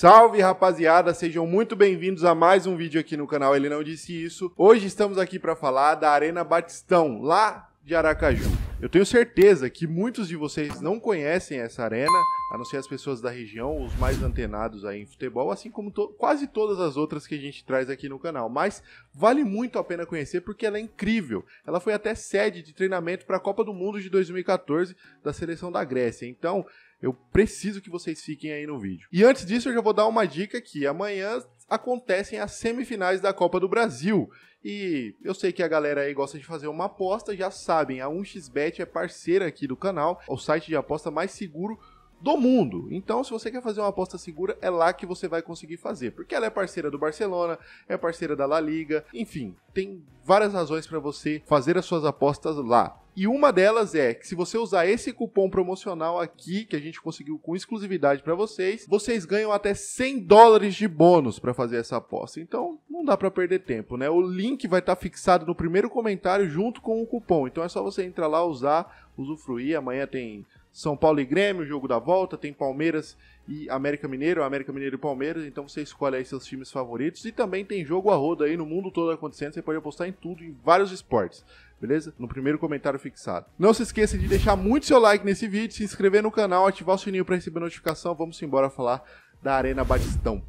Salve rapaziada, sejam muito bem-vindos a mais um vídeo aqui no canal Ele Não Disse Isso. Hoje estamos aqui para falar da Arena Batistão, lá de Aracaju. Eu tenho certeza que muitos de vocês não conhecem essa arena, a não ser as pessoas da região, os mais antenados aí em futebol, assim como to quase todas as outras que a gente traz aqui no canal. Mas vale muito a pena conhecer porque ela é incrível. Ela foi até sede de treinamento para a Copa do Mundo de 2014 da seleção da Grécia. Então, eu preciso que vocês fiquem aí no vídeo. E antes disso, eu já vou dar uma dica que amanhã acontecem as semifinais da Copa do Brasil. E eu sei que a galera aí gosta de fazer uma aposta, já sabem, a 1xBet é parceira aqui do canal, é o site de aposta mais seguro do mundo. Então, se você quer fazer uma aposta segura, é lá que você vai conseguir fazer, porque ela é parceira do Barcelona, é parceira da La Liga, enfim, tem várias razões para você fazer as suas apostas lá. E uma delas é que se você usar esse cupom promocional aqui, que a gente conseguiu com exclusividade para vocês, vocês ganham até 100 dólares de bônus para fazer essa aposta. Então, não dá para perder tempo, né? O link vai estar tá fixado no primeiro comentário junto com o cupom. Então é só você entrar lá, usar, usufruir. Amanhã tem São Paulo e Grêmio, jogo da volta, tem Palmeiras e América Mineiro, América Mineiro e Palmeiras, então você escolhe aí seus times favoritos e também tem jogo a roda aí no mundo todo acontecendo, você pode apostar em tudo, em vários esportes beleza? No primeiro comentário fixado. Não se esqueça de deixar muito seu like nesse vídeo, se inscrever no canal, ativar o sininho para receber notificação. Vamos embora falar da Arena Batistão.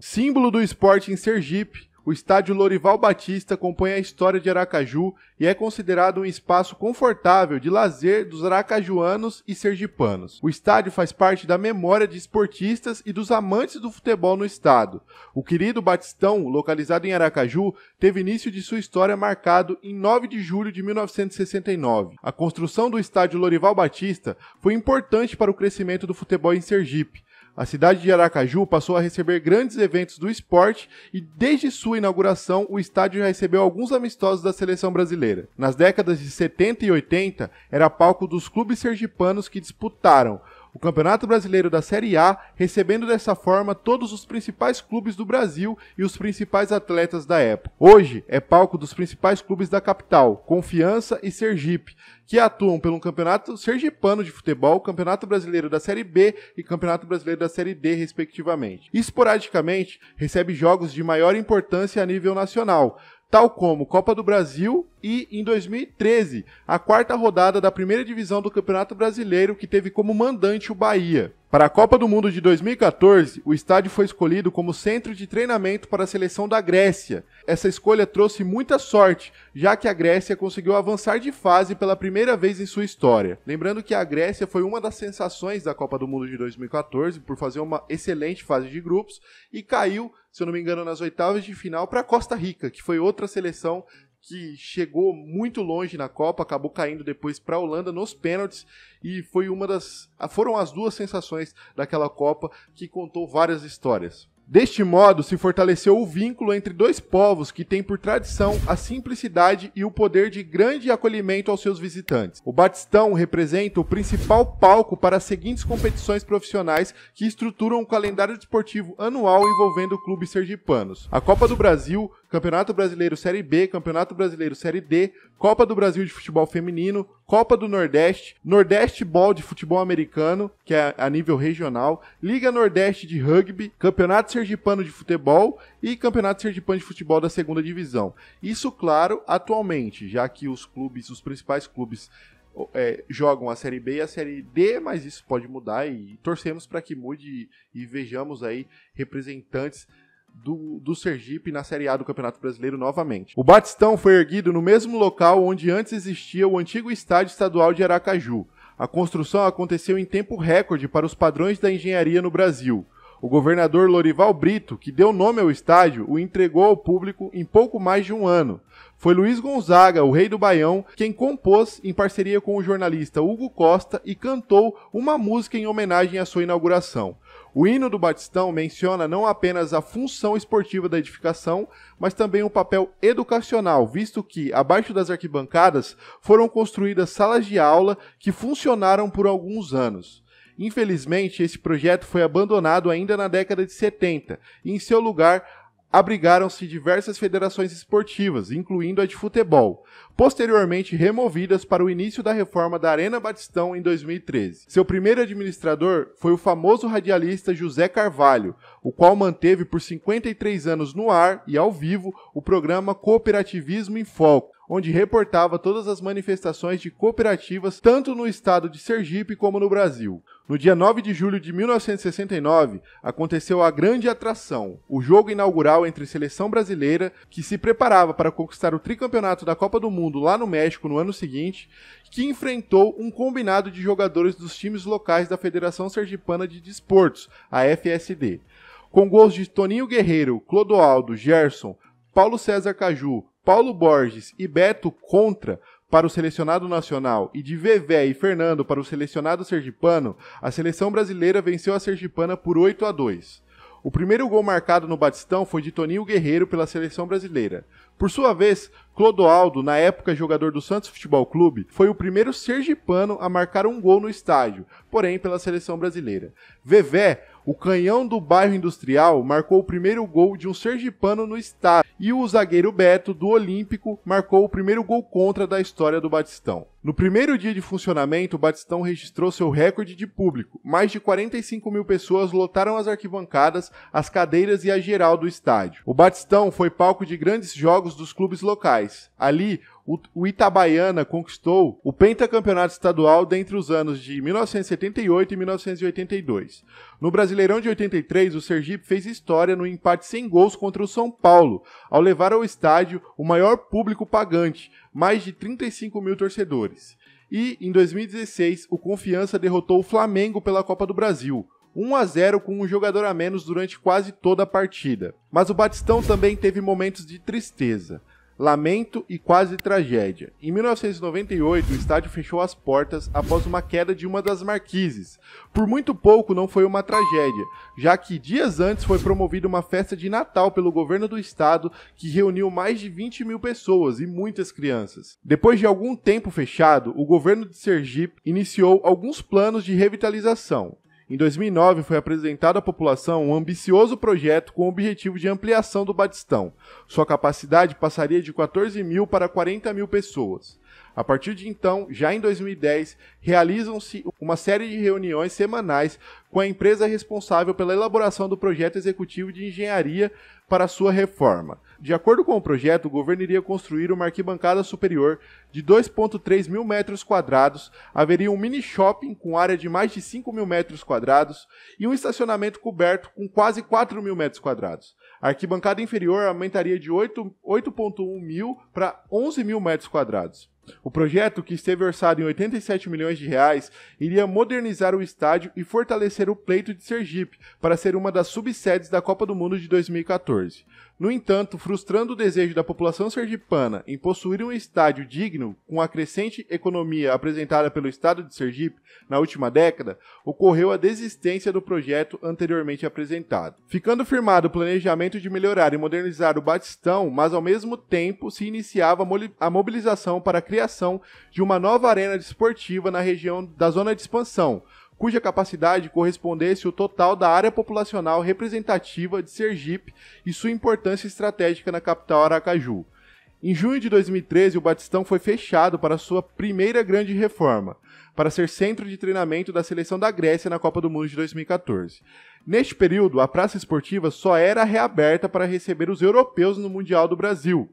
Símbolo do esporte em Sergipe, o estádio Lorival Batista compõe a história de Aracaju e é considerado um espaço confortável de lazer dos aracajuanos e sergipanos. O estádio faz parte da memória de esportistas e dos amantes do futebol no estado. O querido Batistão, localizado em Aracaju, teve início de sua história marcado em 9 de julho de 1969. A construção do estádio Lorival Batista foi importante para o crescimento do futebol em Sergipe a cidade de Aracaju passou a receber grandes eventos do esporte e, desde sua inauguração, o estádio já recebeu alguns amistosos da seleção brasileira. Nas décadas de 70 e 80, era palco dos clubes sergipanos que disputaram o Campeonato Brasileiro da Série A, recebendo dessa forma todos os principais clubes do Brasil e os principais atletas da época. Hoje é palco dos principais clubes da capital, Confiança e Sergipe, que atuam pelo Campeonato Sergipano de Futebol, Campeonato Brasileiro da Série B e Campeonato Brasileiro da Série D, respectivamente. Esporadicamente, recebe jogos de maior importância a nível nacional, tal como Copa do Brasil e, em 2013, a quarta rodada da primeira divisão do Campeonato Brasileiro, que teve como mandante o Bahia. Para a Copa do Mundo de 2014, o estádio foi escolhido como centro de treinamento para a seleção da Grécia. Essa escolha trouxe muita sorte, já que a Grécia conseguiu avançar de fase pela primeira vez em sua história. Lembrando que a Grécia foi uma das sensações da Copa do Mundo de 2014 por fazer uma excelente fase de grupos e caiu, se eu não me engano, nas oitavas de final para Costa Rica, que foi outra seleção que chegou muito longe na Copa, acabou caindo depois para a Holanda nos pênaltis e foi uma das ah, foram as duas sensações daquela Copa que contou várias histórias. Deste modo, se fortaleceu o vínculo entre dois povos que têm por tradição a simplicidade e o poder de grande acolhimento aos seus visitantes. O Batistão representa o principal palco para as seguintes competições profissionais que estruturam o calendário desportivo anual envolvendo o Clube sergipanos: a Copa do Brasil, Campeonato Brasileiro Série B, Campeonato Brasileiro Série D, Copa do Brasil de Futebol Feminino, Copa do Nordeste, Nordeste Ball de Futebol Americano, que é a nível regional, Liga Nordeste de Rugby, Campeonato Sergipano de Futebol e Campeonato Sergipano de Futebol da Segunda Divisão. Isso, claro, atualmente, já que os clubes, os principais clubes é, jogam a Série B e a Série D, mas isso pode mudar e torcemos para que mude e, e vejamos aí representantes do, do Sergipe na Série A do Campeonato Brasileiro novamente. O Batistão foi erguido no mesmo local onde antes existia o antigo estádio estadual de Aracaju. A construção aconteceu em tempo recorde para os padrões da engenharia no Brasil. O governador Lorival Brito, que deu nome ao estádio, o entregou ao público em pouco mais de um ano. Foi Luiz Gonzaga, o rei do Baião, quem compôs, em parceria com o jornalista Hugo Costa, e cantou uma música em homenagem à sua inauguração. O hino do Batistão menciona não apenas a função esportiva da edificação, mas também o um papel educacional, visto que, abaixo das arquibancadas, foram construídas salas de aula que funcionaram por alguns anos. Infelizmente, esse projeto foi abandonado ainda na década de 70 e, em seu lugar, abrigaram-se diversas federações esportivas, incluindo a de futebol, posteriormente removidas para o início da reforma da Arena Batistão em 2013. Seu primeiro administrador foi o famoso radialista José Carvalho, o qual manteve por 53 anos no ar e ao vivo o programa Cooperativismo em Foco, onde reportava todas as manifestações de cooperativas tanto no estado de Sergipe como no Brasil. No dia 9 de julho de 1969, aconteceu a grande atração, o jogo inaugural entre seleção brasileira, que se preparava para conquistar o tricampeonato da Copa do Mundo lá no México no ano seguinte, que enfrentou um combinado de jogadores dos times locais da Federação Sergipana de Desportos, a FSD. Com gols de Toninho Guerreiro, Clodoaldo, Gerson, Paulo César Caju, Paulo Borges e Beto Contra para o selecionado nacional e de Vevé e Fernando para o selecionado sergipano, a seleção brasileira venceu a sergipana por 8 a 2. O primeiro gol marcado no Batistão foi de Toninho Guerreiro pela seleção brasileira. Por sua vez, Clodoaldo, na época jogador do Santos Futebol Clube, foi o primeiro sergipano a marcar um gol no estádio, porém pela seleção brasileira. Vevé, o canhão do bairro industrial marcou o primeiro gol de um sergipano no estádio e o zagueiro Beto, do Olímpico, marcou o primeiro gol contra da história do Batistão. No primeiro dia de funcionamento, o Batistão registrou seu recorde de público. Mais de 45 mil pessoas lotaram as arquibancadas, as cadeiras e a geral do estádio. O Batistão foi palco de grandes jogos dos clubes locais. Ali, o Itabaiana conquistou o pentacampeonato estadual dentre os anos de 1978 e 1982. No Brasileirão de 83, o Sergipe fez história no empate sem gols contra o São Paulo, ao levar ao estádio o maior público pagante, mais de 35 mil torcedores. E em 2016, o Confiança derrotou o Flamengo pela Copa do Brasil, 1 a 0 com um jogador a menos durante quase toda a partida. Mas o Batistão também teve momentos de tristeza. Lamento e quase tragédia. Em 1998, o estádio fechou as portas após uma queda de uma das marquises. Por muito pouco não foi uma tragédia, já que dias antes foi promovida uma festa de Natal pelo governo do estado que reuniu mais de 20 mil pessoas e muitas crianças. Depois de algum tempo fechado, o governo de Sergipe iniciou alguns planos de revitalização. Em 2009, foi apresentado à população um ambicioso projeto com o objetivo de ampliação do Batistão. Sua capacidade passaria de 14 mil para 40 mil pessoas. A partir de então, já em 2010, realizam-se uma série de reuniões semanais com a empresa responsável pela elaboração do projeto executivo de engenharia para sua reforma. De acordo com o projeto, o governo iria construir uma arquibancada superior de 2,3 mil metros quadrados, haveria um mini shopping com área de mais de 5 mil metros quadrados e um estacionamento coberto com quase 4 mil metros quadrados. A arquibancada inferior aumentaria de 8,1 mil para 11 mil metros quadrados. O projeto, que esteve orçado em 87 milhões de reais, iria modernizar o estádio e fortalecer o pleito de Sergipe para ser uma das subsedes da Copa do Mundo de 2014. No entanto, frustrando o desejo da população sergipana em possuir um estádio digno, com a crescente economia apresentada pelo estado de Sergipe na última década, ocorreu a desistência do projeto anteriormente apresentado. Ficando firmado o planejamento de melhorar e modernizar o Batistão, mas ao mesmo tempo se iniciava a mobilização para a criação de uma nova arena desportiva na região da zona de expansão, cuja capacidade correspondesse ao total da área populacional representativa de Sergipe e sua importância estratégica na capital Aracaju. Em junho de 2013, o Batistão foi fechado para sua primeira grande reforma, para ser centro de treinamento da seleção da Grécia na Copa do Mundo de 2014. Neste período, a praça esportiva só era reaberta para receber os europeus no Mundial do Brasil,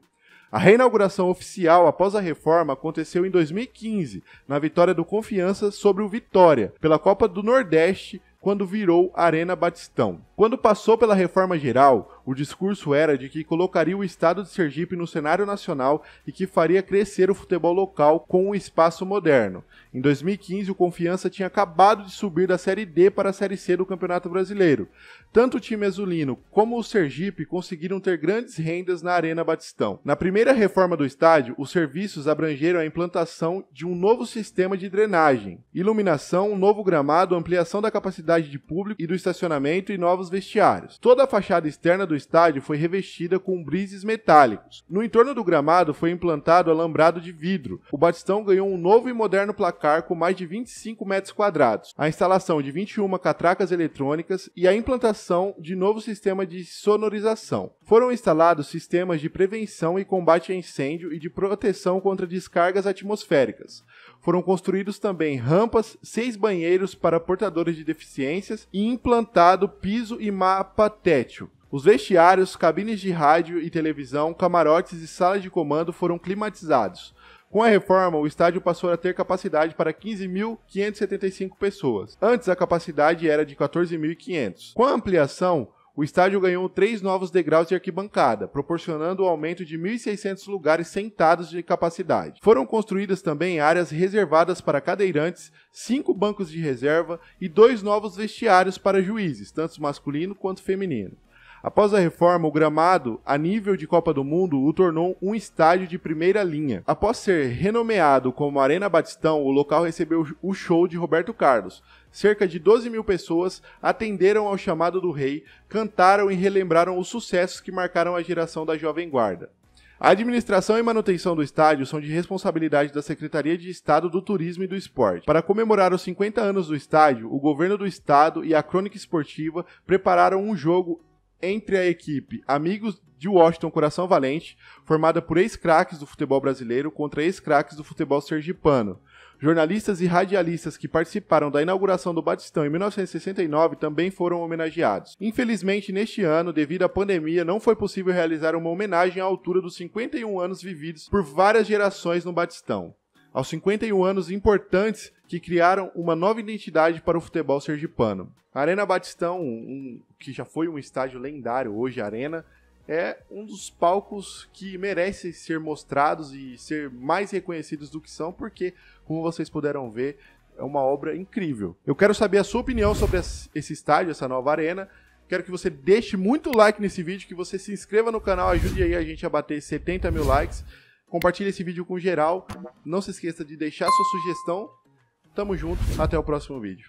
a reinauguração oficial após a reforma aconteceu em 2015, na vitória do Confiança sobre o Vitória, pela Copa do Nordeste, quando virou Arena Batistão. Quando passou pela reforma geral, o discurso era de que colocaria o estado de Sergipe no cenário nacional e que faria crescer o futebol local com um espaço moderno. Em 2015, o Confiança tinha acabado de subir da Série D para a Série C do Campeonato Brasileiro. Tanto o time azulino como o Sergipe conseguiram ter grandes rendas na Arena Batistão. Na primeira reforma do estádio, os serviços abrangeram a implantação de um novo sistema de drenagem, iluminação, um novo gramado, ampliação da capacidade de público e do estacionamento e novos vestiários. Toda a fachada externa do estádio foi revestida com brises metálicos. No entorno do gramado foi implantado alambrado de vidro. O Batistão ganhou um novo e moderno placar com mais de 25 metros quadrados, a instalação de 21 catracas eletrônicas e a implantação implantação de novo sistema de sonorização. Foram instalados sistemas de prevenção e combate a incêndio e de proteção contra descargas atmosféricas. Foram construídos também rampas, seis banheiros para portadores de deficiências e implantado piso e mapa tétil. Os vestiários, cabines de rádio e televisão, camarotes e salas de comando foram climatizados. Com a reforma, o estádio passou a ter capacidade para 15.575 pessoas. Antes, a capacidade era de 14.500. Com a ampliação, o estádio ganhou três novos degraus de arquibancada, proporcionando o um aumento de 1.600 lugares sentados de capacidade. Foram construídas também áreas reservadas para cadeirantes, cinco bancos de reserva e dois novos vestiários para juízes, tanto masculino quanto feminino. Após a reforma, o gramado, a nível de Copa do Mundo, o tornou um estádio de primeira linha. Após ser renomeado como Arena Batistão, o local recebeu o show de Roberto Carlos. Cerca de 12 mil pessoas atenderam ao chamado do rei, cantaram e relembraram os sucessos que marcaram a geração da Jovem Guarda. A administração e manutenção do estádio são de responsabilidade da Secretaria de Estado do Turismo e do Esporte. Para comemorar os 50 anos do estádio, o governo do estado e a Crônica Esportiva prepararam um jogo entre a equipe Amigos de Washington Coração Valente, formada por ex-craques do futebol brasileiro contra ex-craques do futebol sergipano. Jornalistas e radialistas que participaram da inauguração do Batistão em 1969 também foram homenageados. Infelizmente, neste ano, devido à pandemia, não foi possível realizar uma homenagem à altura dos 51 anos vividos por várias gerações no Batistão aos 51 anos importantes que criaram uma nova identidade para o futebol sergipano. A Arena Batistão, um, que já foi um estádio lendário hoje, Arena, é um dos palcos que merece ser mostrados e ser mais reconhecidos do que são, porque, como vocês puderam ver, é uma obra incrível. Eu quero saber a sua opinião sobre esse estádio, essa nova arena. Quero que você deixe muito like nesse vídeo, que você se inscreva no canal, ajude aí a gente a bater 70 mil likes. Compartilhe esse vídeo com geral. Não se esqueça de deixar sua sugestão. Tamo junto, até o próximo vídeo.